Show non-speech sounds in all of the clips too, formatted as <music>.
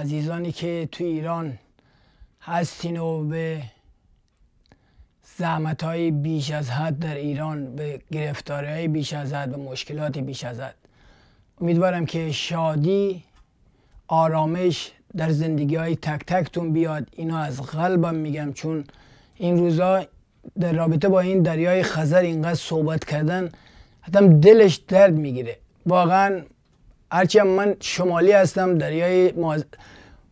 عزیزانی که تو ایران هستین و به زحمت های بیش از حد در ایران به گرفتاری های بیش از حد به مشکلاتی بیش از حد امیدوارم که شادی آرامش در زندگی های تک تکتون بیاد اینو از قلبم میگم چون این روزا در رابطه با این دریای خزر اینقدر صحبت کردن حتی دلش درد میگیره واقعا هرچی من شمالی هستم دریای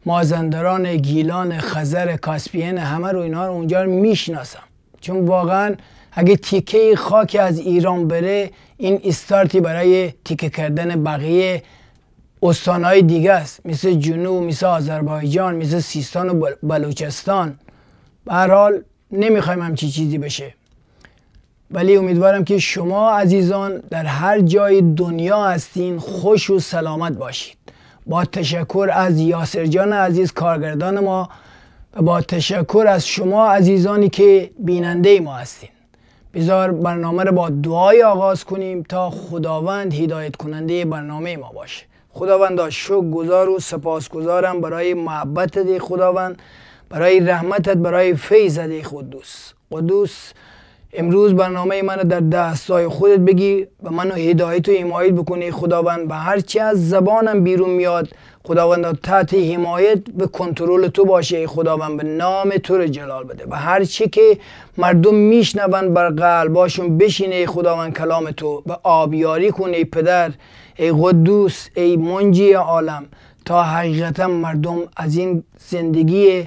مازندران گیلان خزر کاسپین همه رو اینا رو اونجا رو میشناسم چون واقعا اگه تیکه خاک از ایران بره این استارتی برای تیکه کردن بقیه استانهای دیگه است مثل جنوب مثل آذربایجان مثل سیستان و بلوچستان به هر حال نمیخوایم همچی چیزی بشه ولی امیدوارم که شما عزیزان در هر جای دنیا هستین خوش و سلامت باشید با تشکر از یاسر جان عزیز کارگردان ما و با تشکر از شما عزیزانی که بیننده ما هستین بذار برنامه رو با دعای آغاز کنیم تا خداوند هدایت کننده برنامه ما باشه خداوند شکر گذار و سپاسگزارم برای محبتت خداوند برای رحمتت برای فیضت خود دوست قدوس امروز برنامه منو در دستای خودت بگی و منو هدایت و حمایت بکنی خداوند به هر از زبانم بیرون میاد خداوند تحت حمایت به کنترل تو باشه خداوند به نام تو رو جلال بده و هر چی که مردم میشنون بر قلباشون بشینه خداوند کلام تو و آبیاری کنه ای پدر ای قدوس ای منجی عالم تا حقیقتا مردم از این زندگی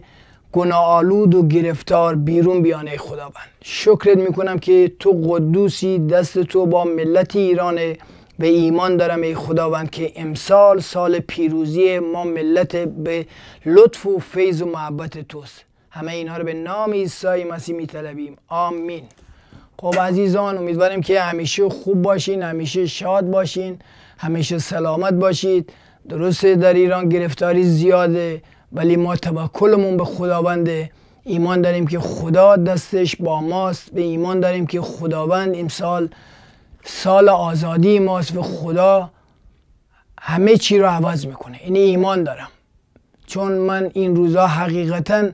گناه آلود و گرفتار بیرون بیانه خداوند شکرت میکنم که تو قدوسی دست تو با ملت ایرانه به ایمان دارم ای خداوند که امسال سال پیروزی ما ملت به لطف و فیض و محبت توست همه اینها رو به نام عیسی مسیح میطلبیم آمین خب عزیزان امیدواریم که همیشه خوب باشین همیشه شاد باشین همیشه سلامت باشید درسته در ایران گرفتاری زیاده ولی ما توکلمون به خداوند ایمان داریم که خدا دستش با ماست به ایمان داریم که خداوند امسال سال آزادی ماست و خدا همه چی رو عوض میکنه این ایمان دارم چون من این روزا حقیقتا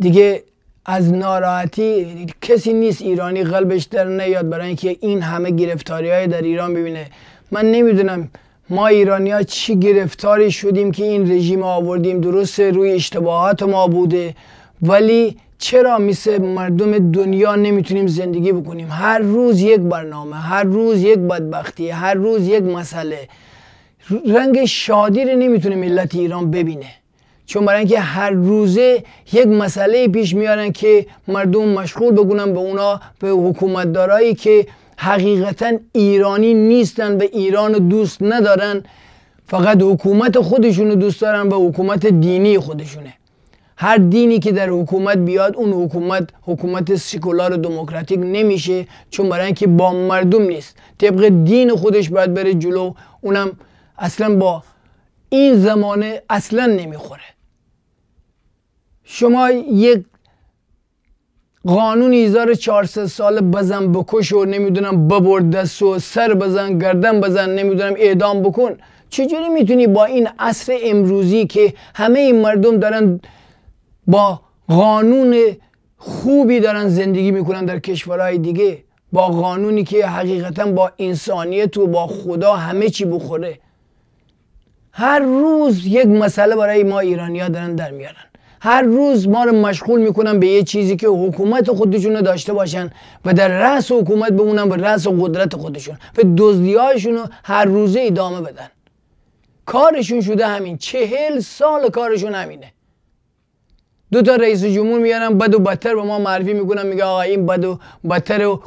دیگه از ناراحتی کسی نیست ایرانی قلبش در نیاد برای اینکه این همه گرفتاری های در ایران ببینه من نمیدونم ما ایرانیا چی گرفتاری شدیم که این رژیم آوردیم درسته روی اشتباهات ما بوده ولی چرا مثل مردم دنیا نمیتونیم زندگی بکنیم هر روز یک برنامه هر روز یک بدبختی هر روز یک مسئله رنگ شادی رو نمیتونه ملت ایران ببینه چون برای اینکه هر روزه یک مسئله پیش میارن که مردم مشغول بگونن به اونا به حکومتدارایی که حقیقتا ایرانی نیستن و ایران رو دوست ندارن فقط حکومت خودشونو دوست دارن و حکومت دینی خودشونه هر دینی که در حکومت بیاد اون حکومت حکومت سکولار و دموکراتیک نمیشه چون برای اینکه با مردم نیست طبق دین خودش باید بره جلو اونم اصلا با این زمانه اصلا نمیخوره شما یک قانون ایزار 400 سال بزن بکش و نمیدونم ببرد دست و سر بزن گردن بزن نمیدونم اعدام بکن چجوری میتونی با این عصر امروزی که همه این مردم دارن با قانون خوبی دارن زندگی میکنن در کشورهای دیگه با قانونی که حقیقتا با انسانیت و با خدا همه چی بخوره هر روز یک مسئله برای ما ایرانیا دارن در میارن هر روز ما رو مشغول میکنن به یه چیزی که حکومت خودشون داشته باشن و در رأس حکومت بمونن و رأس قدرت خودشون و دزدیهاشون رو هر روزه ادامه بدن کارشون شده همین چهل سال کارشون همینه دو تا رئیس جمهور میارن بد و بدتر به ما معرفی میکنن میگه آقا این بد و بدتر و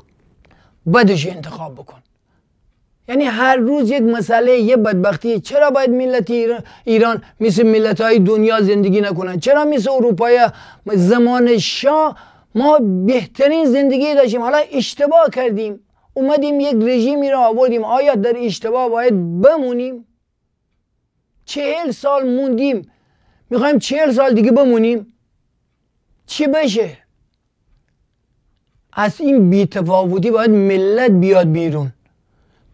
بدش انتخاب بکن یعنی هر روز یک مسئله یه بدبختی چرا باید ملت ایران مثل ملت های دنیا زندگی نکنن چرا مثل اروپای زمان شاه ما بهترین زندگی داشتیم حالا اشتباه کردیم اومدیم یک رژیمی را آوردیم آیا در اشتباه باید بمونیم چهل سال موندیم میخوایم چهل سال دیگه بمونیم چی بشه از این بیتفاوتی باید ملت بیاد بیرون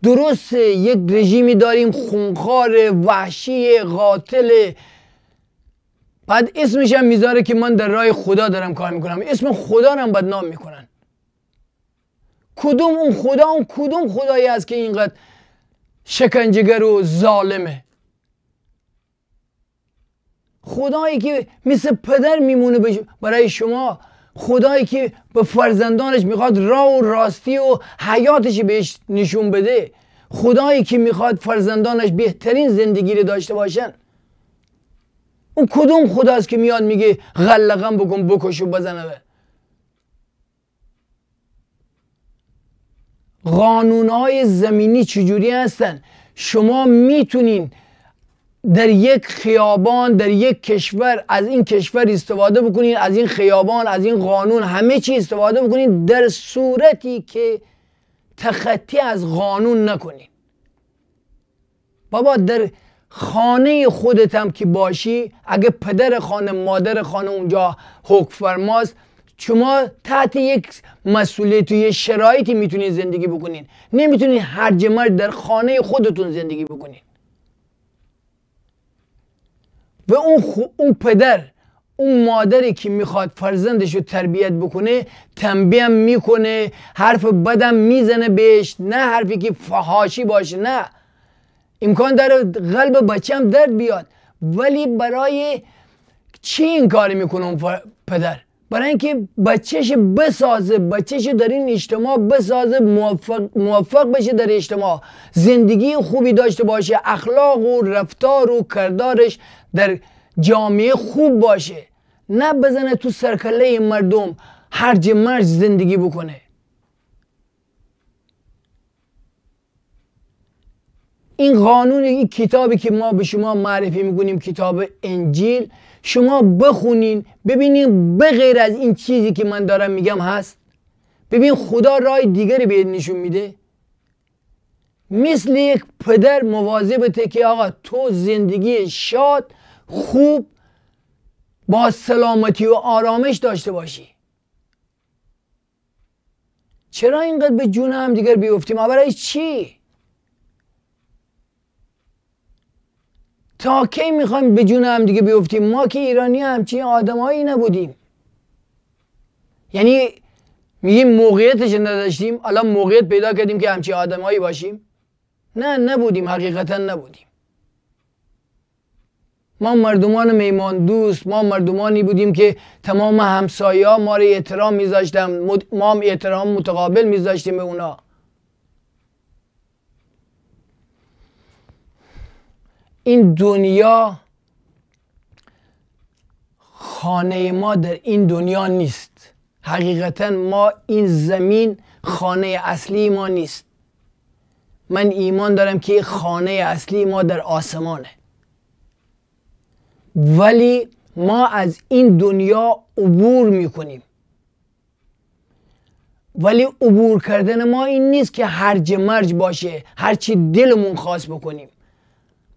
درسته یک رژیمی داریم خونخوار وحشی قاتل بعد اسمش هم میذاره که من در راه خدا دارم کار میکنم اسم خدا رو هم بدنام میکنن کدوم اون خدا اون کدوم خدایی است که اینقدر شکنجگر و ظالمه خدایی که مثل پدر میمونه برای شما خدایی که به فرزندانش میخواد را و راستی و حیاتش بهش نشون بده خدایی که میخواد فرزندانش بهترین زندگی رو داشته باشن اون کدوم خداست که میاد میگه غلقم بکن بکش و بزنه قانون های زمینی چجوری هستن شما میتونین در یک خیابان در یک کشور از این کشور استفاده بکنید از این خیابان از این قانون همه چی استفاده بکنید در صورتی که تخطی از قانون نکنید بابا در خانه خودت که باشی اگه پدر خانه مادر خانه اونجا حکم فرماست شما تحت یک مسئولیت و یک شرایطی میتونید زندگی بکنین نمیتونید هرج مرد در خانه خودتون زندگی بکنین و اون, اون پدر اون مادری که میخواد فرزندش رو تربیت بکنه تنبیه میکنه حرف بدم میزنه بهش نه حرفی که فهاشی باشه نه امکان داره قلب بچه هم درد بیاد ولی برای چی این کار میکنه اون پدر برای اینکه بچهش بسازه بچهش در این اجتماع بسازه موفق, موفق بشه در اجتماع زندگی خوبی داشته باشه اخلاق و رفتار و کردارش در جامعه خوب باشه نه بزنه تو سرکله مردم هرج مرج زندگی بکنه این قانون این کتابی که ما به شما معرفی میکنیم کتاب انجیل شما بخونین ببینین بغیر از این چیزی که من دارم میگم هست ببین خدا رای دیگری به نشون میده مثل یک پدر مواظبته که آقا تو زندگی شاد خوب با سلامتی و آرامش داشته باشی چرا اینقدر به جون هم دیگر بیفتیم برای چی تا کی میخوایم به جون هم دیگه بیفتیم ما که ایرانی همچین آدمایی نبودیم یعنی میگیم موقعیتش نداشتیم الان موقعیت پیدا کردیم که همچین آدمایی باشیم نه نبودیم حقیقتا نبودیم ما مردمان میمان دوست ما مردمانی بودیم که تمام همسایی ها ما رو احترام میذاشتم ما هم احترام متقابل میذاشتیم به اونا این دنیا خانه ما در این دنیا نیست حقیقتا ما این زمین خانه اصلی ما نیست من ایمان دارم که خانه اصلی ما در آسمانه ولی ما از این دنیا عبور میکنیم ولی عبور کردن ما این نیست که هر مرج باشه چی دلمون خاص بکنیم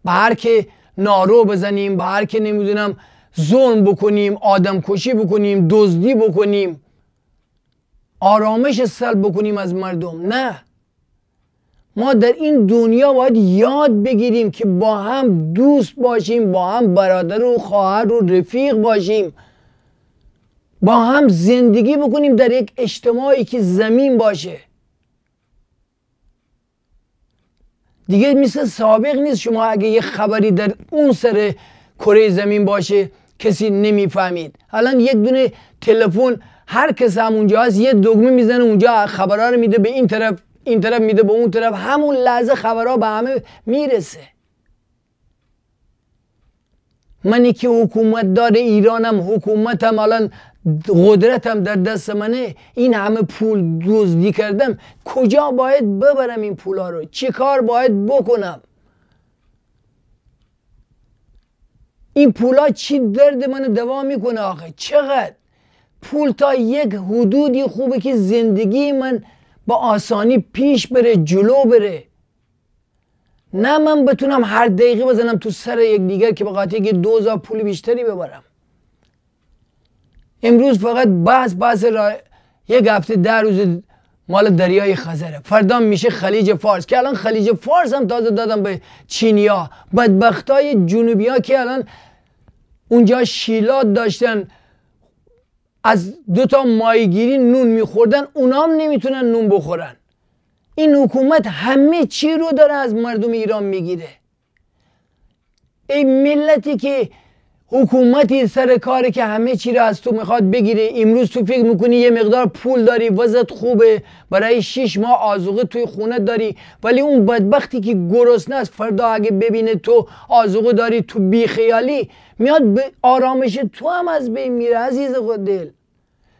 به هر که نارو بزنیم به هر که نمیدونم ظلم بکنیم آدم کشی بکنیم دزدی بکنیم آرامش سلب بکنیم از مردم نه ما در این دنیا باید یاد بگیریم که با هم دوست باشیم با هم برادر و خواهر و رفیق باشیم با هم زندگی بکنیم در یک اجتماعی که زمین باشه دیگه مثل سابق نیست شما اگه یه خبری در اون سر کره زمین باشه کسی نمیفهمید الان یک دونه تلفن هر کس هم اونجا هست یه دگمه میزنه اونجا خبرها رو میده به این طرف این طرف میده به اون طرف همون لحظه خبرها به همه میرسه منی که حکومت داره ایرانم حکومتم الان قدرتم در دست منه این همه پول دزدی کردم کجا باید ببرم این پولا رو چه کار باید بکنم این پولا چی درد من دوا میکنه آخه چقدر پول تا یک حدودی خوبه که زندگی من با آسانی پیش بره جلو بره نه من بتونم هر دقیقه بزنم تو سر یک دیگر که به خاطر یه دوزا پول بیشتری ببرم امروز فقط بحث بحث را یک هفته در روز مال دریای خزره فردا میشه خلیج فارس که الان خلیج فارس هم تازه دادم به چینیا بدبختای جنوبی ها که الان اونجا شیلات داشتن از دو تا مایگیری نون میخوردن اونا نمیتونن نون بخورن این حکومت همه چی رو داره از مردم ایران میگیره ای ملتی که حکومتی سر کاره که همه چی رو از تو میخواد بگیره امروز تو فکر میکنی یه مقدار پول داری وزت خوبه برای شیش ماه آزوغه توی خونه داری ولی اون بدبختی که گرسنه است فردا اگه ببینه تو آزوغه داری تو بیخیالی میاد به آرامش تو هم از بین میره عزیز خود دل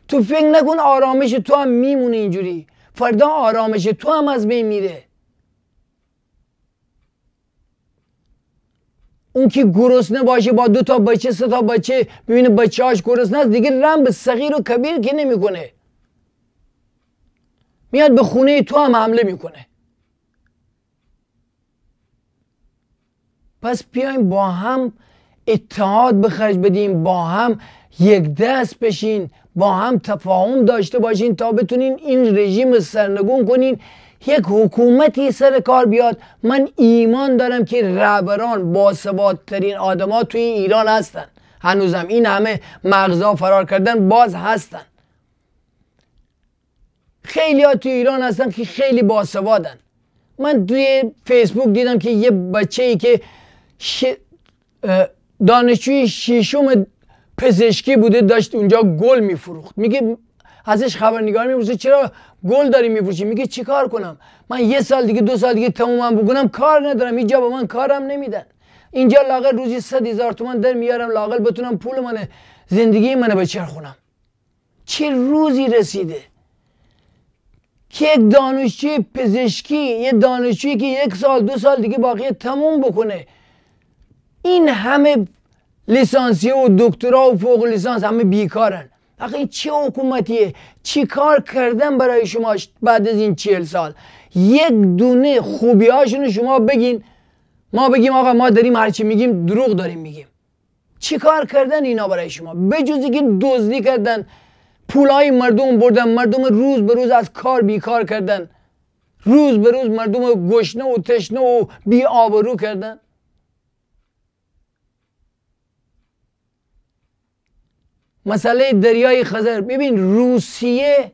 تو فکر نکن آرامش تو هم میمونه اینجوری فردا آرامش تو هم از بین میره اون که گرسنه باشه با دو تا بچه سه تا بچه ببینه بچه هاش گرسنه است دیگه رم به صغیر و کبیر که نمیکنه میاد به خونه تو هم حمله میکنه پس بیایم با هم اتحاد به خرج بدیم با هم یک دست بشین با هم تفاهم داشته باشین تا بتونین این رژیم سرنگون کنین یک حکومتی سر کار بیاد من ایمان دارم که رهبران ترین آدما توی ایران هستن هنوزم این همه مغزا فرار کردن باز هستن خیلی ها توی ایران هستن که خیلی سوادن. من توی فیسبوک دیدم که یه بچه ای که ش... دانشجوی ششم پزشکی بوده داشت اونجا گل میفروخت میگه ازش خبرنگار میپرسه چرا گل داری میفروشی میگه چیکار کنم من یه سال دیگه دو سال دیگه تمومم بکنم کار ندارم اینجا با من کارم نمیدن اینجا لاقل روزی صد هزار تومن در میارم لاغر بتونم پول من زندگی منو بچرخونم چه روزی رسیده که یک دانشجوی پزشکی یه دانشجویی که یک سال دو سال دیگه باقی تموم بکنه این همه لیسانسی و دکترا و فوق لیسانس همه بیکارن آقا این چه حکومتیه چی کار کردن برای شما بعد از این چهل سال یک دونه خوبی هاشون شما بگین ما بگیم آقا ما داریم هرچی میگیم دروغ داریم میگیم چی کار کردن اینا برای شما بجز که دزدی کردن پولای مردم بردن مردم روز به روز از کار بیکار کردن روز به روز مردم گشنه و تشنه و بی آبرو کردن مسئله دریای خزر ببین روسیه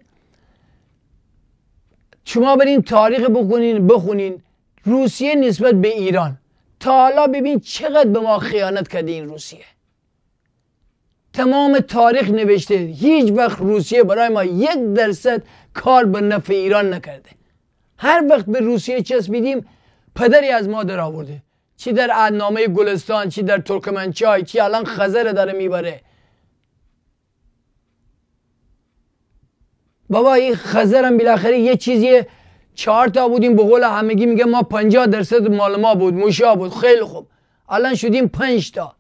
شما برین تاریخ بخونین بخونین روسیه نسبت به ایران تا حالا ببین چقدر به ما خیانت کرده این روسیه تمام تاریخ نوشته هیچ وقت روسیه برای ما یک درصد کار به نفع ایران نکرده هر وقت به روسیه چسبیدیم پدری از ما در آورده چی در ادنامه گلستان چی در ترکمنچای چی الان خزر داره میبره بابا این خزرم بالاخره یه چیزی چهار تا بودیم به قول همگی میگه ما 50 درصد مال ما بود موشا بود خیلی خوب الان شدیم 5 تا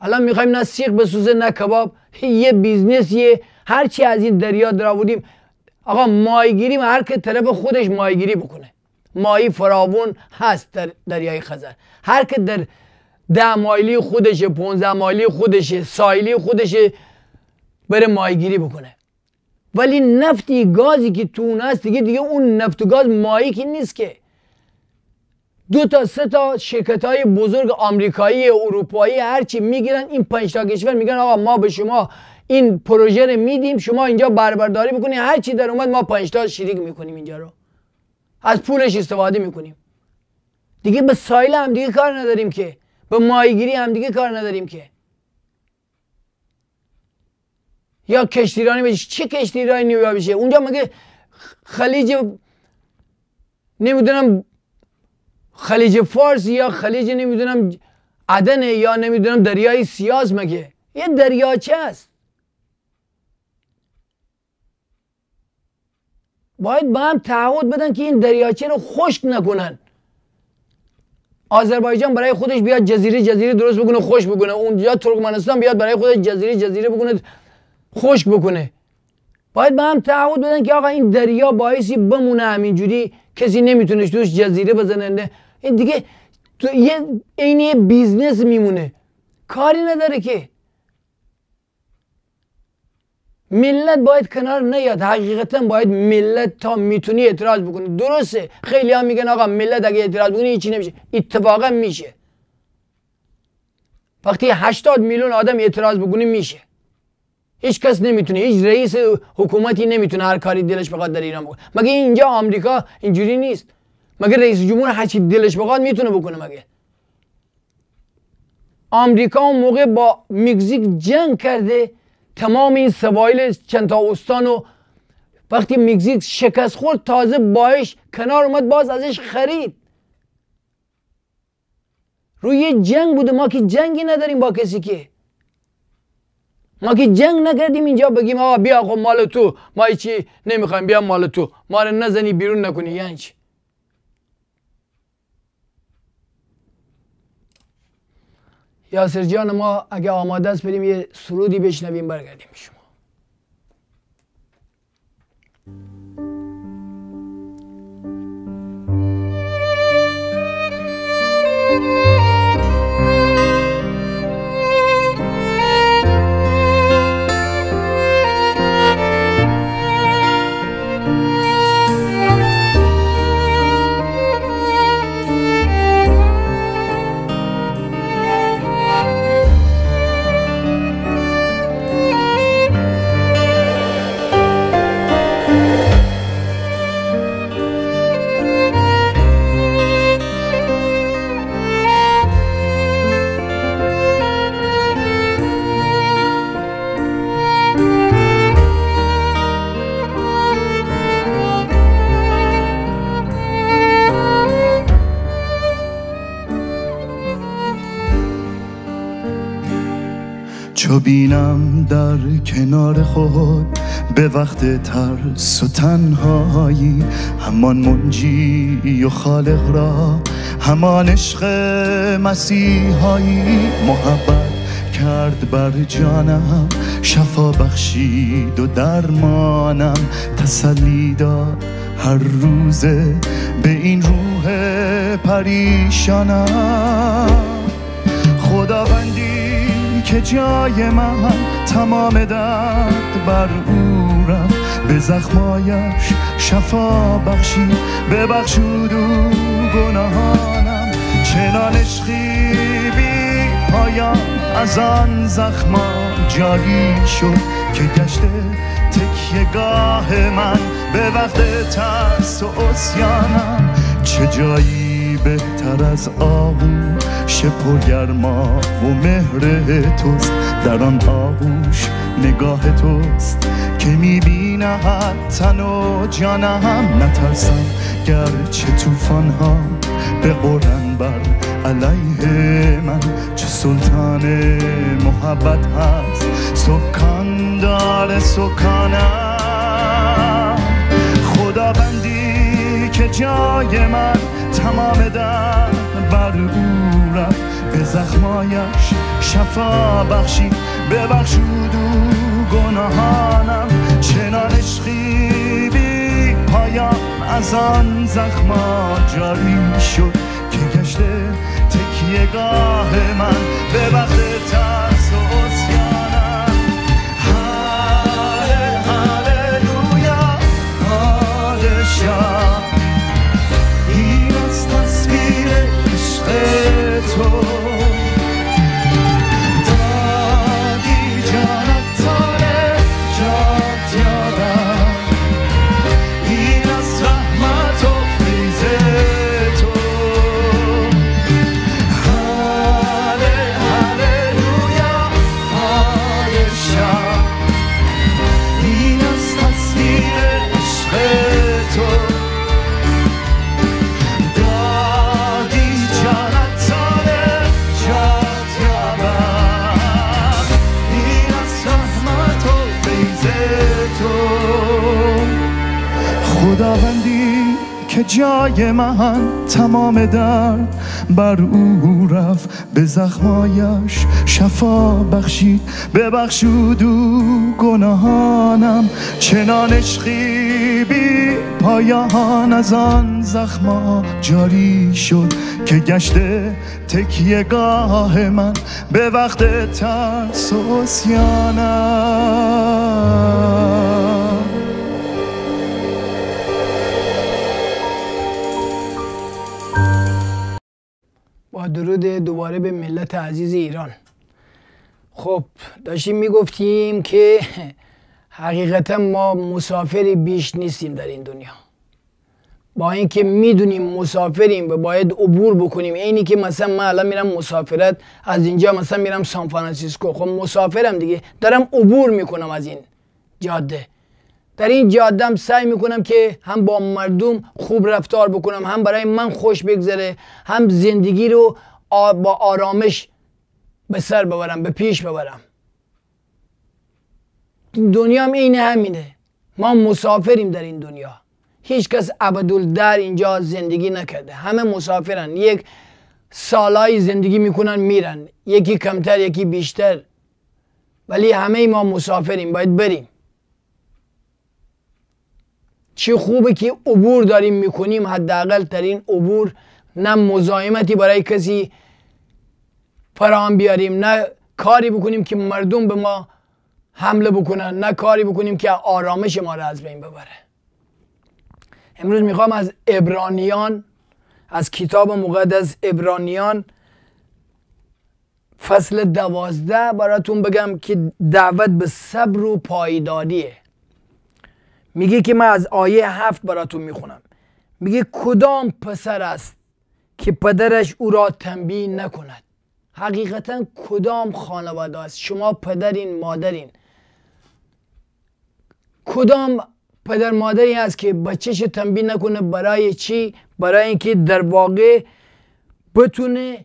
الان میخوایم نه سیخ بسوزه نه کباب یه بیزنس یه هرچی از این دریا بودیم آقا مایگیری هر که طرف خودش مایگیری بکنه مایی فراوون هست در دریای خزر هر که در ده مایلی خودش 15 مایلی خودش سایلی خودش بره مایگیری بکنه ولی نفتی گازی که تو اون هست دیگه دیگه اون نفت و گاز مایکی نیست که دو تا سه تا شرکت های بزرگ آمریکایی اروپایی هرچی میگیرن این پنج تا کشور میگن آقا ما به شما این پروژه رو میدیم شما اینجا بربرداری بکنی هر چی در اومد ما پنج تا شریک میکنیم اینجا رو از پولش استفاده میکنیم دیگه به سایل هم دیگه کار نداریم که به مایگیری هم دیگه کار نداریم که یا کشتیرانی بشه. چه کشتیرانی نیویا بشه اونجا مگه خلیج نمیدونم خلیج فارس یا خلیج نمیدونم عدن یا نمیدونم دریای سیاز مگه یه دریاچه است باید با هم تعهد بدن که این دریاچه رو خشک نکنن آذربایجان برای خودش بیاد جزیره جزیره درست بکنه خوش بکنه. اونجا ترکمنستان بیاد برای خودش جزیره جزیره بکنه خشک بکنه باید به هم تعهد بدن که آقا این دریا باعثی بمونه همینجوری کسی نمیتونه توش جزیره بزننده این دیگه یه عین بیزنس میمونه کاری نداره که ملت باید کنار نیاد حقیقتا باید ملت تا میتونی اعتراض بکنه درسته خیلی ها میگن آقا ملت اگه اعتراض بکنه هیچی نمیشه اتفاقا میشه وقتی 80 میلیون آدم اعتراض بکنه میشه هیچ کس نمیتونه هیچ رئیس حکومتی نمیتونه هر کاری دلش بخواد در ایران بکنه مگه اینجا آمریکا اینجوری نیست مگه رئیس جمهور هر دلش بخواد میتونه بکنه مگه آمریکا اون موقع با مکزیک جنگ کرده تمام این سوایل چند استان و وقتی مکزیک شکست خورد تازه باش کنار اومد باز ازش خرید روی جنگ بوده ما که جنگی نداریم با کسی که ما که جنگ نکردیم اینجا بگیم آقا بیا خب مال تو ما چی نمیخوایم بیا مال تو ما رو نزنی بیرون نکنی یعنی یاسر جان ما اگه آماده است بریم یه سرودی بشنویم برگردیم شما چو بینم در کنار خود به وقت ترس و تنهایی همان منجی و خالق را همان عشق مسیحایی محبت کرد بر جانم شفا بخشید و درمانم تسلی داد هر روزه به این روح پریشانم خداوندی که جای من تمام درد بر او رفت به زخمایش شفا بخشی ببخشود او گناهانم چنان عشقی بی پایان از آن زخما جایی شد که گشته تکیه گاه من به وقت ترس و اسیانم چه جایی بهتر از آهو آغوش پرگرما و مهر توست در آن آغوش نگاه توست که میبیند تن و هم نترسم گرچه توفان ها به قرن بر علیه من چه سلطان محبت هست سکان سکانه خدا بندی که جای من تمام دست سر او به زخمایش شفا بخشید ببخشود او گناهانم چنان عشقی بی پایان از آن زخما جاری شد که گشته تکیه گاه من به وقت ترس و Hallelujah, شاد تو خداوندی که جای من تمام درد بر او رفت به زخمایش شفا بخشید ببخشود او گناهانم چنان عشقی پایان از آن زخما جاری شد که گشته تکیه گاه من به وقت ترس و با درود دوباره به ملت عزیز ایران خب داشتیم میگفتیم که حقیقتا ما مسافری بیش نیستیم در این دنیا با اینکه میدونیم مسافریم و باید عبور بکنیم اینی که مثلا من الان میرم مسافرت از اینجا مثلا میرم سان فرانسیسکو خب مسافرم دیگه دارم عبور میکنم از این جاده در این جاده هم سعی میکنم که هم با مردم خوب رفتار بکنم هم برای من خوش بگذره هم زندگی رو با آرامش به سر ببرم به پیش ببرم دنیا هم این همینه ما مسافریم در این دنیا هیچ کس در اینجا زندگی نکرده همه مسافرن یک سالای زندگی میکنن میرن یکی کمتر یکی بیشتر ولی همه ما مسافریم باید بریم چی خوبه که عبور داریم میکنیم حداقل ترین عبور نه مزاحمتی برای کسی فرام بیاریم نه کاری بکنیم که مردم به ما حمله بکنن نه کاری بکنیم که آرامش ما را از بین ببره امروز میخوام از ابرانیان از کتاب مقدس ابرانیان فصل دوازده براتون بگم که دعوت به صبر و پایداریه میگه که من از آیه هفت براتون میخونم میگه کدام پسر است که پدرش او را تنبیه نکند حقیقتا کدام خانواده است شما پدرین مادرین کدام پدر مادری هست که بچهش تنبیه نکنه برای چی برای اینکه در واقع بتونه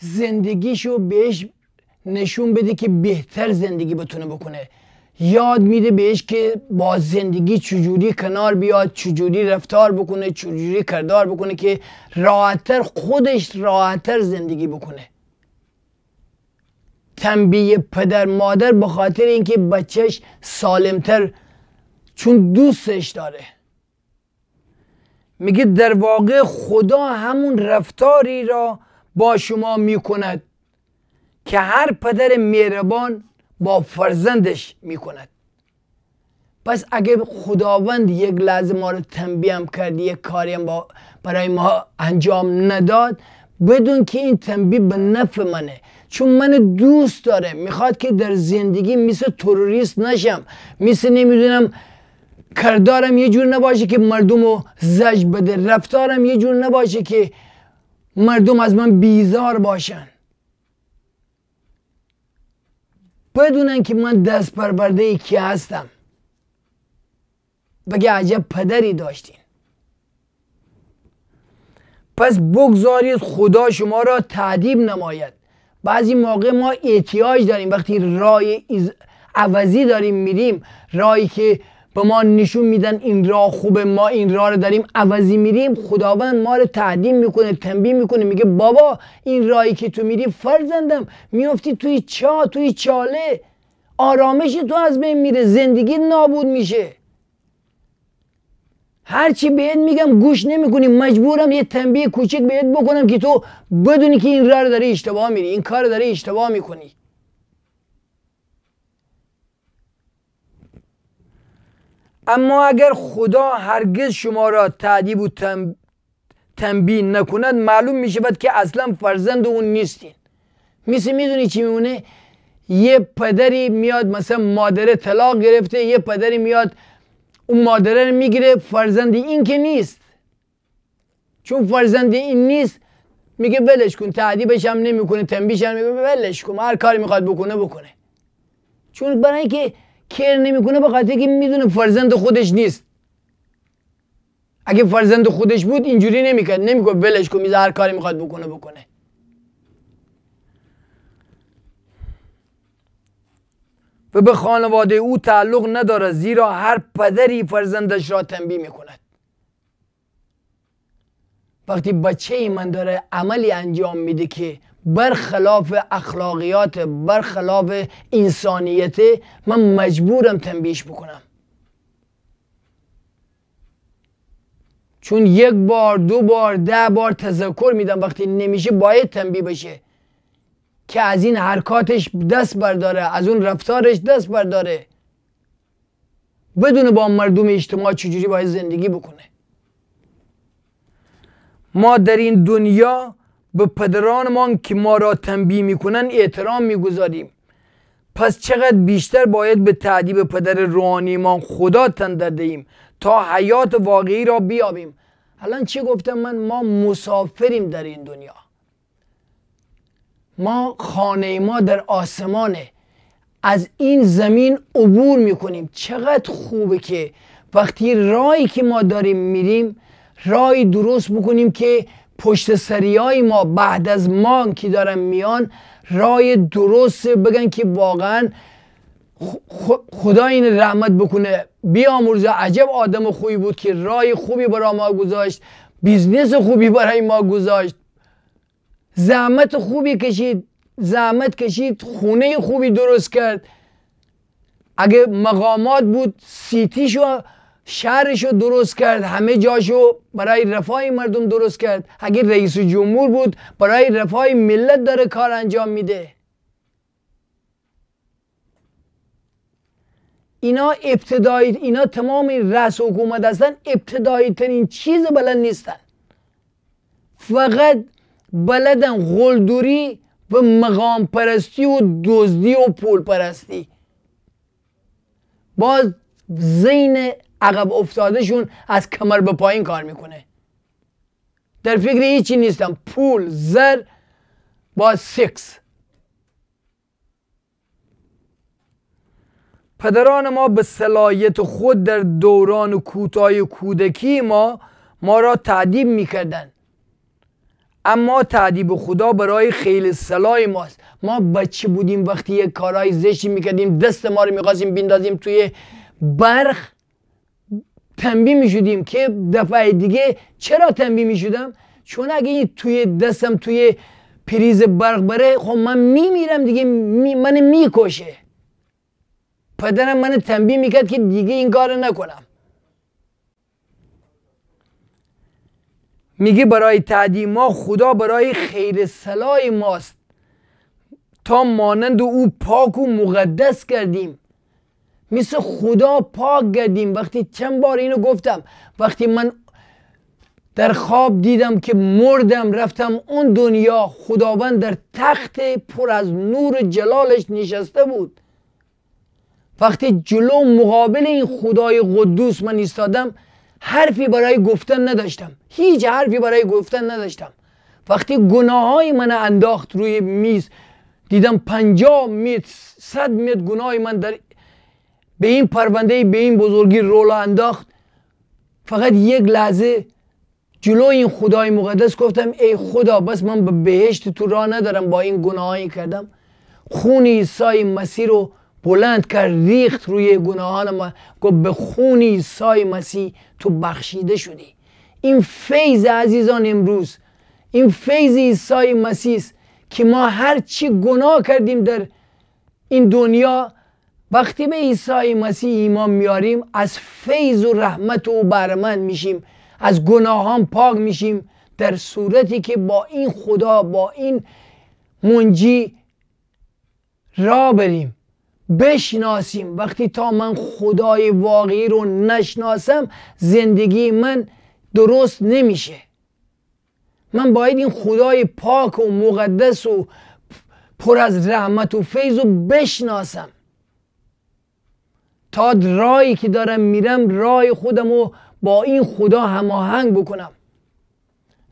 زندگیشو بهش نشون بده که بهتر زندگی بتونه بکنه یاد میده بهش که با زندگی چجوری کنار بیاد چجوری رفتار بکنه چجوری کردار بکنه که راحتتر خودش راحتتر زندگی بکنه تنبیه پدر مادر به خاطر اینکه بچهش سالمتر چون دوستش داره میگه در واقع خدا همون رفتاری را با شما میکند که هر پدر مهربان با فرزندش میکند پس اگه خداوند یک لحظه ما رو تنبیه هم کرد یک کاری هم با برای ما انجام نداد بدون که این تنبیه به نفع منه چون من دوست داره میخواد که در زندگی مثل تروریست نشم مثل نمیدونم کردارم یه جور نباشه که مردم رو زج بده رفتارم یه جور نباشه که مردم از من بیزار باشن بدونن که من دست پرورده ای که هستم بگه عجب پدری داشتین پس بگذارید خدا شما را تعدیب نماید بعضی موقع ما احتیاج داریم وقتی رای عوضی داریم میریم رایی که به ما نشون میدن این راه خوبه ما این راه رو داریم عوضی میریم خداوند ما رو تعدیم میکنه تنبیه میکنه میگه بابا این راهی که تو میری فرزندم میفتی توی چا توی چاله آرامش تو از بین میره زندگی نابود میشه هرچی بهت میگم گوش نمیکنی مجبورم یه تنبیه کوچک بهت بکنم که تو بدونی که این راه رو داری اشتباه میری این کار رو داری اشتباه میکنی اما اگر خدا هرگز شما را تعدیب و تنبیه نکند معلوم می شود که اصلا فرزند اون نیستین میسی میدونی چی میمونه یه پدری میاد مثلا مادره طلاق گرفته یه پدری میاد اون مادره رو میگیره فرزند این که نیست چون فرزند این نیست میگه ولش کن تعدیبش هم نمیکنه تنبیهش هم میگه ولش کن هر کاری میخواد بکنه بکنه چون برای اینکه کر نمیکنه به خاطر که میدونه فرزند خودش نیست اگه فرزند خودش بود اینجوری نمیکرد نمیگفت ولش کن میزه هر کاری میخواد بکنه بکنه و به خانواده او تعلق نداره زیرا هر پدری فرزندش را تنبیه میکند وقتی بچه من داره عملی انجام میده که برخلاف اخلاقیات برخلاف انسانیت من مجبورم تنبیش بکنم چون یک بار دو بار ده بار تذکر میدم وقتی نمیشه باید تنبیه بشه که از این حرکاتش دست برداره از اون رفتارش دست برداره بدون با مردم اجتماع چجوری باید زندگی بکنه ما در این دنیا به پدرانمان که ما را تنبیه میکنند احترام میگذاریم پس چقدر بیشتر باید به تعدیب پدر روحانیمان خدا تن دهیم تا حیات واقعی را بیابیم الان چی گفتم من ما مسافریم در این دنیا ما خانه ما در آسمانه از این زمین عبور میکنیم چقدر خوبه که وقتی رایی که ما داریم میریم رای درست بکنیم که پشت های ما بعد از ما که دارن میان رای درست بگن که واقعا خدا این رحمت بکنه بیامورزه. عجب آدم خوبی بود که رای خوبی برای ما گذاشت بیزنس خوبی برای ما گذاشت زحمت خوبی کشید زحمت کشید خونه خوبی درست کرد اگه مقامات بود سیتی شو شهرشو رو درست کرد همه جاشو برای رفای مردم درست کرد اگه رئیس جمهور بود برای رفاه ملت داره کار انجام میده اینا ابتدایی اینا تمام این حکومت هستن ابتدایی ترین چیز بلد نیستن فقط بلدن غلدوری و مقام پرستی و دزدی و پول پرستی باز زین عقب افتادهشون از کمر به پایین کار میکنه در فکر هیچی نیستم پول زر با سکس پدران ما به صلاحیت خود در دوران کوتاه کودکی ما ما را تعدیب میکردند اما تعدیب خدا برای خیلی صلاح ماست ما بچه بودیم وقتی یک کارهای زشتی میکردیم دست ما رو میخواستیم بیندازیم توی برخ تنبیه می شدیم که دفعه دیگه چرا تنبیه می چون اگه این توی دستم توی پریز برق بره خب من میمیرم دیگه من میکشه پدرم من تنبیه میکرد که دیگه این کار نکنم میگه برای تعدیم ما خدا برای خیر صلاح ماست تا مانند او پاک و مقدس کردیم مثل خدا پاک گردیم وقتی چند بار اینو گفتم وقتی من در خواب دیدم که مردم رفتم اون دنیا خداوند در تخت پر از نور جلالش نشسته بود وقتی جلو مقابل این خدای قدوس من ایستادم حرفی برای گفتن نداشتم هیچ حرفی برای گفتن نداشتم وقتی گناه های من انداخت روی میز دیدم پنجاه متر صد متر گناه من در به این پرونده به این بزرگی رولا انداخت فقط یک لحظه جلو این خدای مقدس گفتم ای خدا بس من به بهشت تو راه ندارم با این گناهایی کردم خون عیسی مسیح رو بلند کرد ریخت روی گناهان ما گفت به خون عیسی مسیح تو بخشیده شدی این فیض عزیزان امروز این فیض عیسی مسیح که ما هر چی گناه کردیم در این دنیا وقتی به عیسی مسیح ایمان میاریم از فیض و رحمت او برمند میشیم از گناهان پاک میشیم در صورتی که با این خدا با این منجی را بریم بشناسیم وقتی تا من خدای واقعی رو نشناسم زندگی من درست نمیشه من باید این خدای پاک و مقدس و پر از رحمت و فیض رو بشناسم تا رایی که دارم میرم رای خودم رو با این خدا هماهنگ بکنم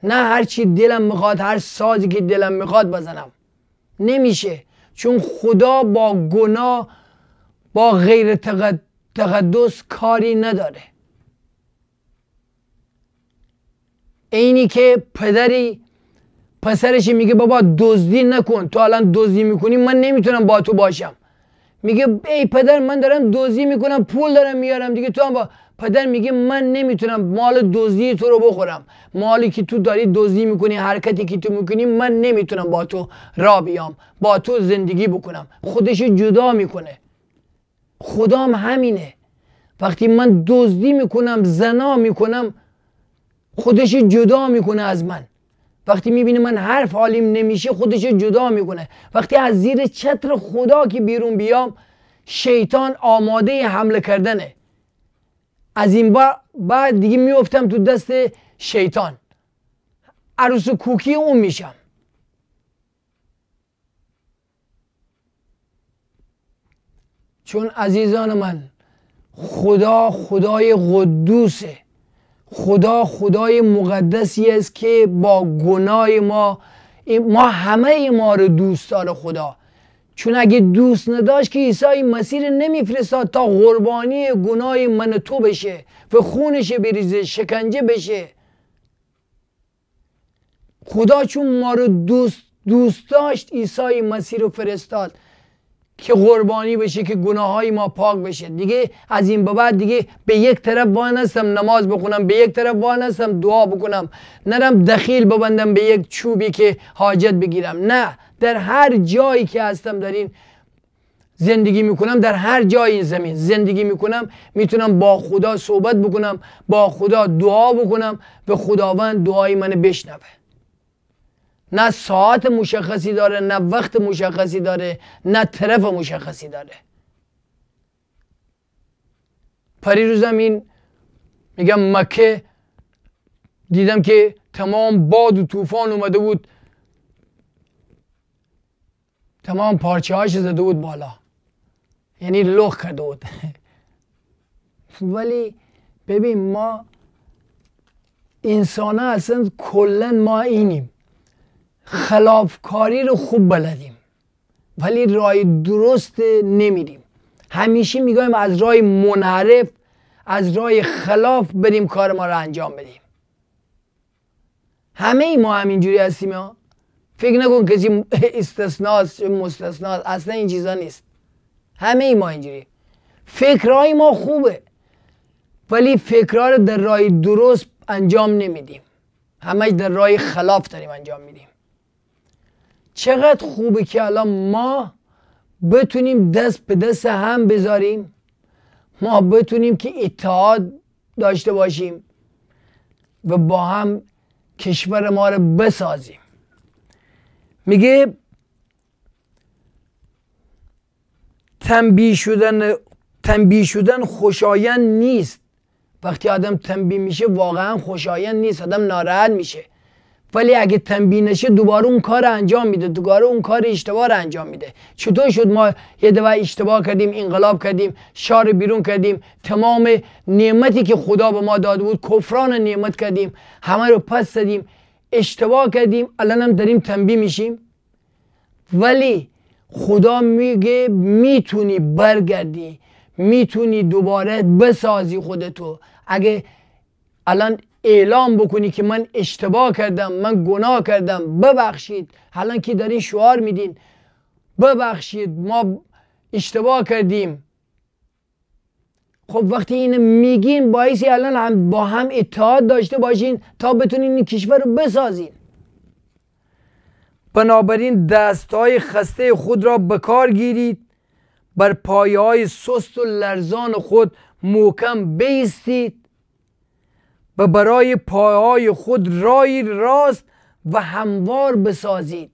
نه هرچی دلم میخواد هر سازی که دلم میخواد بزنم نمیشه چون خدا با گناه با غیر تقدس کاری نداره اینی که پدری پسرش میگه بابا دزدی نکن تو الان دزدی میکنی من نمیتونم با تو باشم میگه ای پدر من دارم دزدی میکنم پول دارم میارم دیگه تو هم با پدر میگه من نمیتونم مال دزدی تو رو بخورم مالی که تو داری دزدی میکنی حرکتی که تو میکنی من نمیتونم با تو را بیام با تو زندگی بکنم خودش جدا میکنه خدام همینه وقتی من دزدی میکنم زنا میکنم خودش جدا میکنه از من وقتی میبینه من حرف حالیم نمیشه خودش جدا میکنه وقتی از زیر چتر خدا که بیرون بیام شیطان آماده حمله کردنه از این بعد دیگه میفتم تو دست شیطان عروس کوکی اون میشم چون عزیزان من خدا خدای قدوسه خدا خدای مقدسی است که با گناه ما ما همه ما رو دوست داره خدا چون اگه دوست نداشت که عیسی مسیر نمیفرستاد تا قربانی گناه من تو بشه و خونش بریزه شکنجه بشه خدا چون ما رو دوست دوست داشت عیسی مسیر رو فرستاد که قربانی بشه که گناه ما پاک بشه دیگه از این به بعد دیگه به یک طرف وای نستم نماز بخونم به یک طرف وای نستم دعا بکنم نرم دخیل ببندم به یک چوبی که حاجت بگیرم نه در هر جایی که هستم در این زندگی میکنم در هر جای این زمین زندگی میکنم میتونم با خدا صحبت بکنم با خدا دعا بکنم به خداوند دعای من بشنوه نه ساعت مشخصی داره نه وقت مشخصی داره نه طرف مشخصی داره روزم این میگم مکه دیدم که تمام باد و طوفان اومده بود تمام پارچه هاش زده بود بالا یعنی لخ کرده بود <laughs> ولی ببین ما انسان ها اصلا کلا ما اینیم خلافکاری رو خوب بلدیم ولی رای درست نمیریم همیشه میگویم از راه منحرف از رای خلاف بریم کار ما رو انجام بدیم همه ای ما همینجوری هستیم ها فکر نکن کسی استثناس، مستثناس اصلا این چیزا نیست همه ای ما اینجوری فکرهای ما خوبه ولی فکرها رو در راه درست انجام نمیدیم همش در راه خلاف داریم انجام میدیم چقدر خوبه که الان ما بتونیم دست به دست هم بذاریم ما بتونیم که اتحاد داشته باشیم و با هم کشور ما رو بسازیم میگه تنبیه شدن تنبیه شدن خوشایند نیست وقتی آدم تنبیه میشه واقعا خوشایند نیست آدم ناراحت میشه ولی اگه تنبیه نشه دوباره اون کار انجام میده دوباره اون کار اشتباه رو انجام میده چطور شد ما یه دفعه اشتباه کردیم انقلاب کردیم شار بیرون کردیم تمام نعمتی که خدا به ما داده بود کفران نعمت کردیم همه رو پس دادیم ، اشتباه کردیم الان هم داریم تنبیه میشیم ولی خدا میگه میتونی برگردی میتونی دوباره بسازی خودتو اگه الان اعلام بکنی که من اشتباه کردم من گناه کردم ببخشید حالا که دارین شعار میدین ببخشید ما اشتباه کردیم خب وقتی این میگین باعثی الان هم با هم اتحاد داشته باشین تا بتونین این کشور رو بسازین بنابراین های خسته خود را به کار گیرید بر پایه های سست و لرزان خود موکم بیستید و برای پایهای خود رای راست و هموار بسازید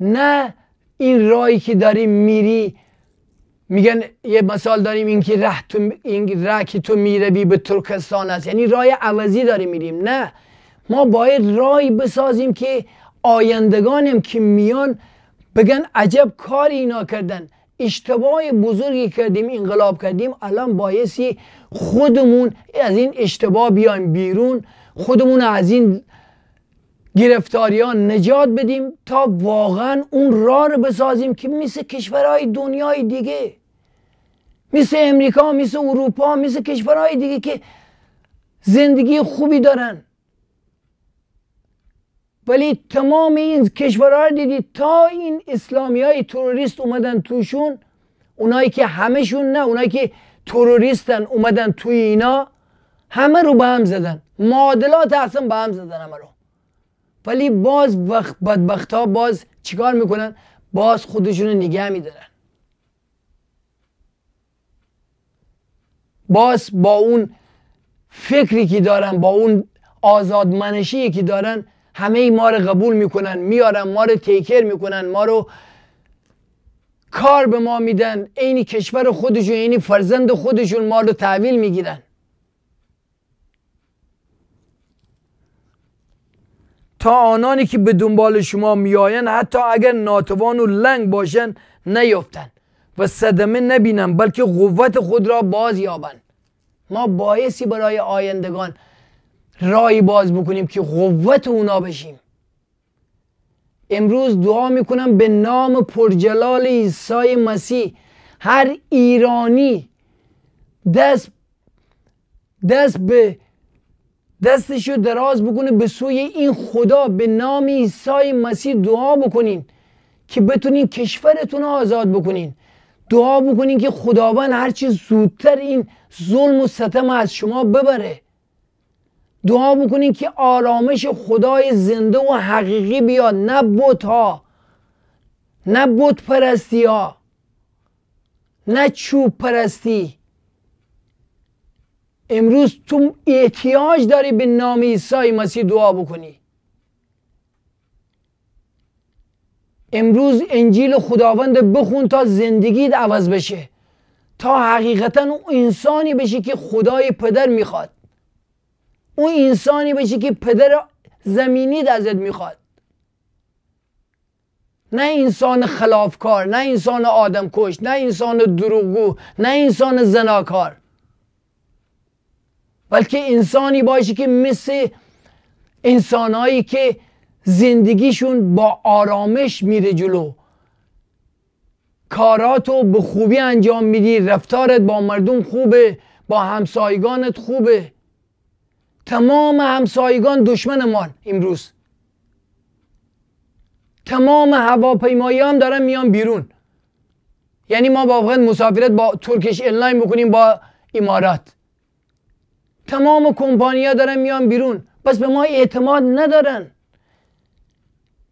نه این رای که داری میری میگن یه مثال داریم این که ره تو این ره که تو میروی به ترکستان است یعنی رای عوضی داریم میریم نه ما باید رای بسازیم که آیندگانم که میان بگن عجب کاری اینا کردن اشتباه بزرگی کردیم انقلاب کردیم الان بایسی خودمون از این اشتباه بیایم بیرون خودمون از این گرفتاری ها نجات بدیم تا واقعا اون راه رو بسازیم که مثل کشورهای دنیای دیگه مثل امریکا مثل اروپا مثل کشورهای دیگه که زندگی خوبی دارن ولی تمام این کشورها رو تا این اسلامی های تروریست اومدن توشون اونایی که همشون نه اونایی که تروریستن اومدن توی اینا همه رو به هم زدن معادلات اصلا به هم زدن همه رو ولی باز وقت بدبخت ها باز چیکار میکنن باز خودشون رو نگه میدارن باز با اون فکری که دارن با اون آزادمنشی که دارن همه ای ما رو قبول میکنن میارن ما رو تیکر میکنن ما رو کار به ما میدن عینی کشور خودشون عینی فرزند خودشون ما رو تحویل میگیرن تا آنانی که به دنبال شما میآیند حتی اگر ناتوان و لنگ باشند نیفتن و صدمه نبینند بلکه قوت خود را باز یابند ما باعثی برای آیندگان رای باز بکنیم که قوت اونا بشیم امروز دعا میکنم به نام پرجلال عیسی مسیح هر ایرانی دست دست به دستش دراز بکنه به سوی این خدا به نام عیسی مسیح دعا بکنین که بتونین کشورتون رو آزاد بکنین دعا بکنین که خداوند هرچی زودتر این ظلم و ستم از شما ببره دعا بکنین که آرامش خدای زنده و حقیقی بیاد نه بوت ها نه بوت پرستی ها نه چوب پرستی امروز تو احتیاج داری به نام عیسی مسیح دعا بکنی امروز انجیل خداوند بخون تا زندگیت عوض بشه تا حقیقتا اون انسانی بشی که خدای پدر میخواد اون انسانی بشی که پدر زمینی ازت میخواد نه انسان خلافکار نه انسان آدم کش نه انسان دروغگو نه انسان زناکار بلکه انسانی باشه که مثل انسانهایی که زندگیشون با آرامش میره جلو کاراتو به خوبی انجام میدی رفتارت با مردم خوبه با همسایگانت خوبه تمام همسایگان دشمن ما امروز تمام هواپیمایی هم دارن میان بیرون یعنی ما واقعا مسافرت با ترکش ایرلاین بکنیم با امارات تمام کمپانیا دارن میان بیرون پس به ما اعتماد ندارن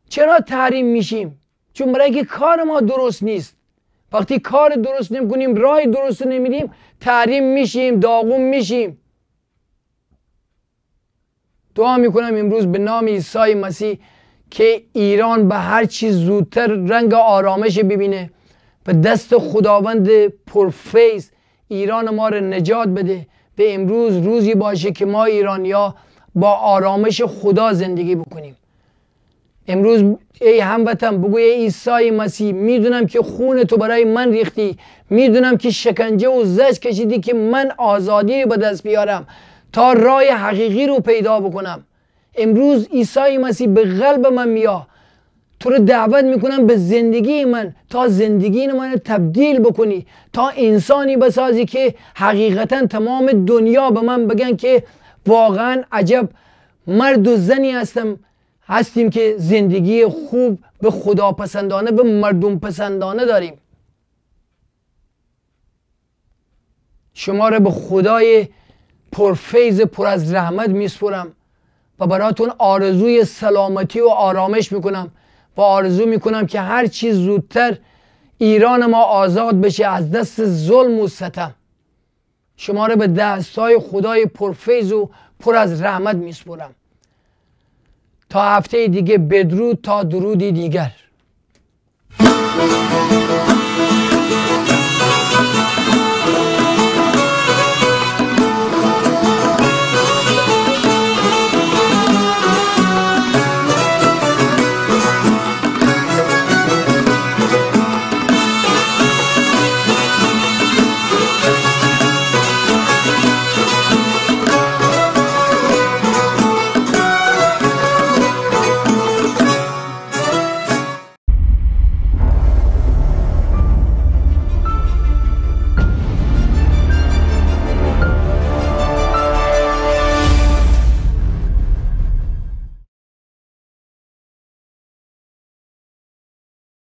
چرا تحریم میشیم چون برای که کار ما درست نیست وقتی کار درست نمیکنیم راه درست نمیریم تحریم میشیم داغوم میشیم دعا میکنم امروز به نام عیسی مسیح که ایران به هر چیز زودتر رنگ آرامش ببینه به دست خداوند پرفیز ایران ما رو نجات بده به امروز روزی باشه که ما ایرانیا با آرامش خدا زندگی بکنیم امروز ای هموطن بگو ای عیسی مسیح میدونم که خون تو برای من ریختی میدونم که شکنجه و زج کشیدی که من آزادی رو به دست بیارم تا رای حقیقی رو پیدا بکنم امروز عیسی مسیح به قلب من میا تو رو دعوت میکنم به زندگی من تا زندگی من رو تبدیل بکنی تا انسانی بسازی که حقیقتا تمام دنیا به من بگن که واقعا عجب مرد و زنی هستم هستیم که زندگی خوب به خدا پسندانه به مردم پسندانه داریم شما رو به خدای پرفیض پر از رحمت میسپرم و براتون آرزوی سلامتی و آرامش میکنم و آرزو میکنم که هر چی زودتر ایران ما آزاد بشه از دست ظلم و ستم شما رو به دستای خدای پرفیض و پر از رحمت میسپرم تا هفته دیگه بدرود تا درودی دیگر